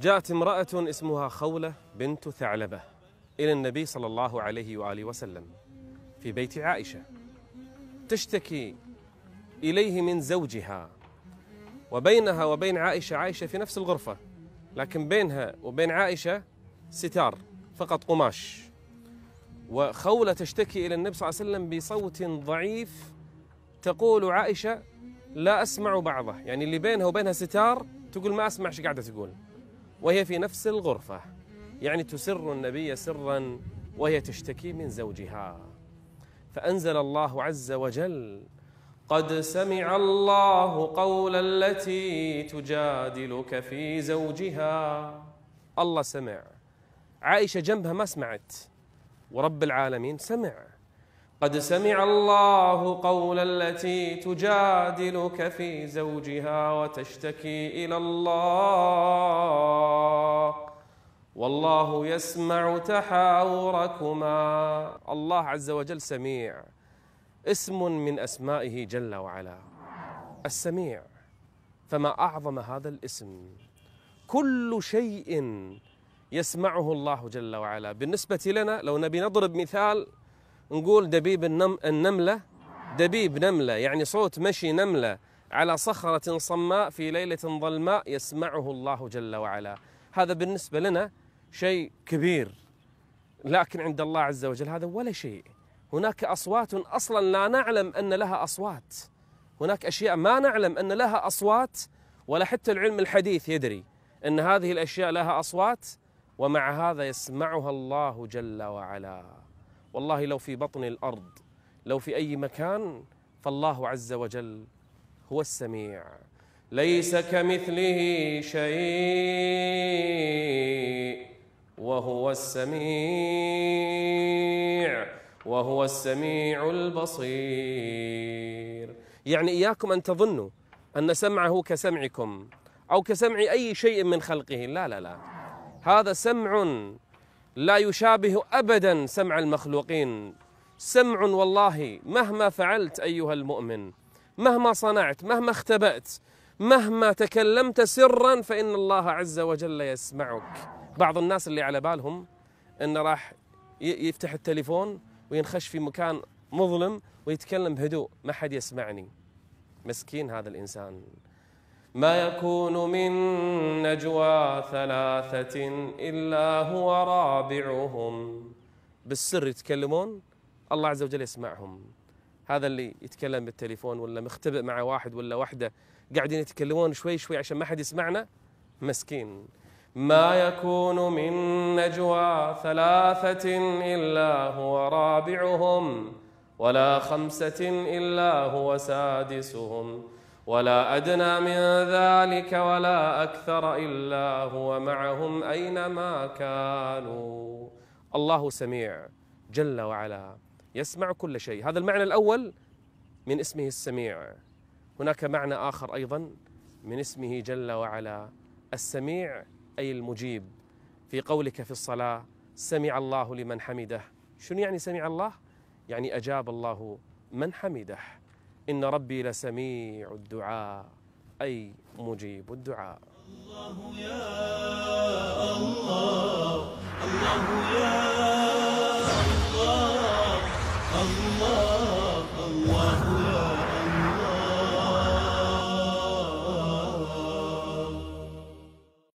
جاءت امرأة اسمها خولة بنت ثعلبة إلى النبي صلى الله عليه وآله وسلم في بيت عائشة تشتكي إليه من زوجها وبينها وبين عائشة عائشة في نفس الغرفة لكن بينها وبين عائشة ستار فقط قماش وخولة تشتكي إلى النبي صلى الله عليه وسلم بصوت ضعيف تقول عائشة لا أسمع بعضه يعني اللي بينها وبينها ستار تقول ما أسمع ايش قاعدة تقول وهي في نفس الغرفة يعني تسر النبي سرا وهي تشتكي من زوجها فأنزل الله عز وجل قد سمع الله قول التي تجادلك في زوجها الله سمع عائشة جنبها ما سمعت ورب العالمين سمع قد سمع الله قول التي تجادلك في زوجها وتشتكي إلى الله والله يسمع تحاوركما الله عز وجل سميع اسم من اسمائه جل وعلا السميع فما اعظم هذا الاسم كل شيء يسمعه الله جل وعلا بالنسبه لنا لو نبي نضرب مثال نقول دبيب النم النمله دبيب نمله يعني صوت مشي نمله على صخره صماء في ليله ظلماء يسمعه الله جل وعلا هذا بالنسبه لنا شيء كبير لكن عند الله عز وجل هذا ولا شيء هناك أصوات أصلا لا نعلم أن لها أصوات هناك أشياء ما نعلم أن لها أصوات ولا حتى العلم الحديث يدري أن هذه الأشياء لها أصوات ومع هذا يسمعها الله جل وعلا والله لو في بطن الأرض لو في أي مكان فالله عز وجل هو السميع ليس كمثله شيء وهو السميع وهو السميع البصير يعني إياكم أن تظنوا أن سمعه كسمعكم أو كسمع أي شيء من خلقه لا لا لا هذا سمع لا يشابه أبدا سمع المخلوقين سمع والله مهما فعلت أيها المؤمن مهما صنعت مهما اختبأت مهما تكلمت سرا فإن الله عز وجل يسمعك بعض الناس اللي على بالهم أنه راح يفتح التليفون وينخش في مكان مظلم ويتكلم بهدوء ما حد يسمعني مسكين هذا الإنسان ما يكون من نجوى ثلاثة إلا هو رابعهم بالسر يتكلمون الله عز وجل يسمعهم هذا اللي يتكلم بالتليفون ولا مختبئ مع واحد ولا وحده قاعدين يتكلمون شوي شوي عشان ما حد يسمعنا مسكين ما يكون من نجوى ثلاثة إلا هو رابعهم ولا خمسة إلا هو سادسهم ولا أدنى من ذلك ولا أكثر إلا هو معهم أينما كانوا الله سميع جل وعلا يسمع كل شيء هذا المعنى الأول من اسمه السميع هناك معنى آخر أيضا من اسمه جل وعلا السميع أي المجيب في قولك في الصلاة سمع الله لمن حمده شنو يعني سمع الله؟ يعني أجاب الله من حمده إن ربي لسميع الدعاء أي مجيب الدعاء الله يا